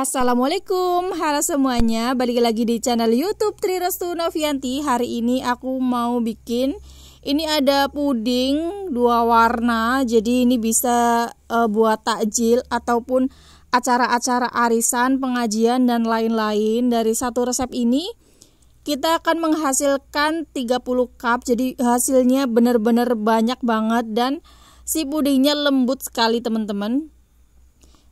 Assalamualaikum, halo semuanya. Balik lagi di channel YouTube Tri Restu Novianti. Hari ini aku mau bikin ini ada puding dua warna. Jadi ini bisa uh, buat takjil ataupun acara-acara arisan, pengajian dan lain-lain. Dari satu resep ini kita akan menghasilkan 30 cup. Jadi hasilnya benar-benar banyak banget dan si pudingnya lembut sekali, teman-teman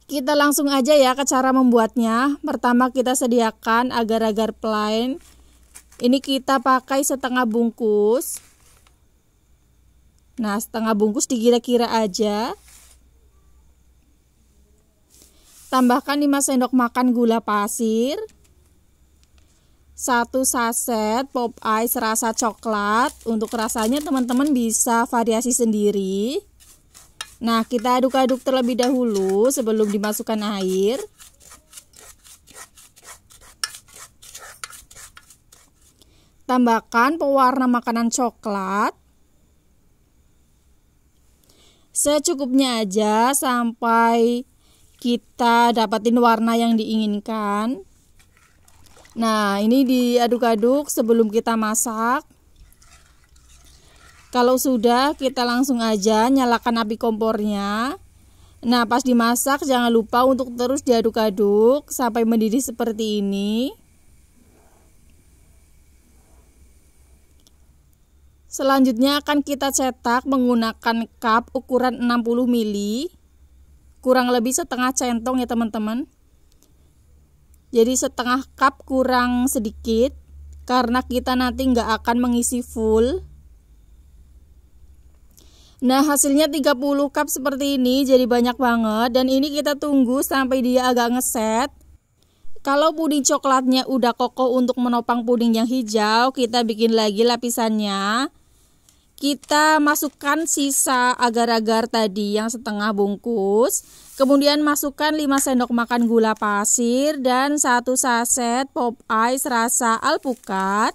kita langsung aja ya ke cara membuatnya. Pertama kita sediakan agar-agar plain. Ini kita pakai setengah bungkus. Nah, setengah bungkus dikira-kira aja. Tambahkan 5 sendok makan gula pasir. 1 saset pop ice rasa coklat. Untuk rasanya teman-teman bisa variasi sendiri. Nah, kita aduk-aduk terlebih dahulu sebelum dimasukkan air. Tambahkan pewarna makanan coklat. Secukupnya aja sampai kita dapatin warna yang diinginkan. Nah, ini diaduk-aduk sebelum kita masak. Kalau sudah, kita langsung aja nyalakan api kompornya. Nah, pas dimasak jangan lupa untuk terus diaduk-aduk sampai mendidih seperti ini. Selanjutnya akan kita cetak menggunakan cup ukuran 60 ml Kurang lebih setengah centong ya teman-teman. Jadi setengah cup kurang sedikit karena kita nanti nggak akan mengisi full Nah hasilnya 30 cup seperti ini jadi banyak banget dan ini kita tunggu sampai dia agak ngeset. Kalau puding coklatnya udah kokoh untuk menopang puding yang hijau kita bikin lagi lapisannya. Kita masukkan sisa agar-agar tadi yang setengah bungkus. Kemudian masukkan 5 sendok makan gula pasir dan 1 saset pop ice rasa alpukat.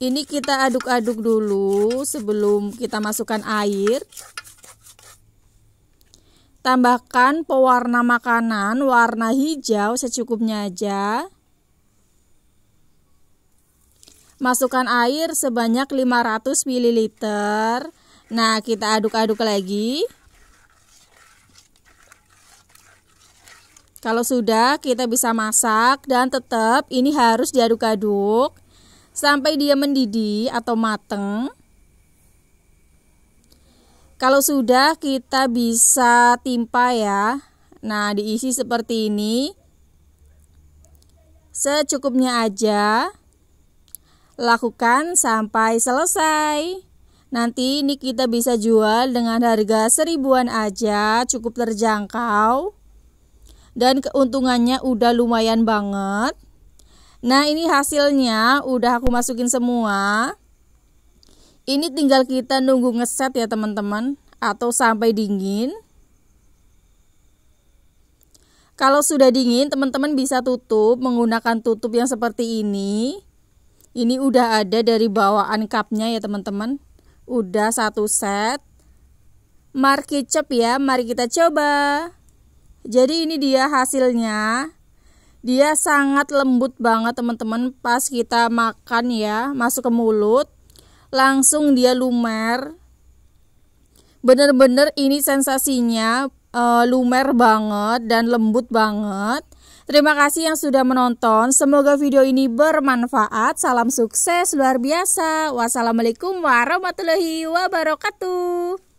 ini kita aduk-aduk dulu sebelum kita masukkan air tambahkan pewarna makanan warna hijau secukupnya aja masukkan air sebanyak 500 ml nah kita aduk-aduk lagi kalau sudah kita bisa masak dan tetap ini harus diaduk-aduk sampai dia mendidih atau mateng. Kalau sudah kita bisa timpa ya. Nah, diisi seperti ini. Secukupnya aja. Lakukan sampai selesai. Nanti ini kita bisa jual dengan harga seribuan aja, cukup terjangkau. Dan keuntungannya udah lumayan banget. Nah ini hasilnya udah aku masukin semua. Ini tinggal kita nunggu ngeset ya teman-teman atau sampai dingin. Kalau sudah dingin teman-teman bisa tutup menggunakan tutup yang seperti ini. Ini udah ada dari bawaan cupnya ya teman-teman. Udah satu set. Mari ya, mari kita coba. Jadi ini dia hasilnya. Dia sangat lembut banget teman-teman pas kita makan ya, masuk ke mulut. Langsung dia lumer. Bener-bener ini sensasinya e, lumer banget dan lembut banget. Terima kasih yang sudah menonton. Semoga video ini bermanfaat. Salam sukses luar biasa. Wassalamualaikum warahmatullahi wabarakatuh.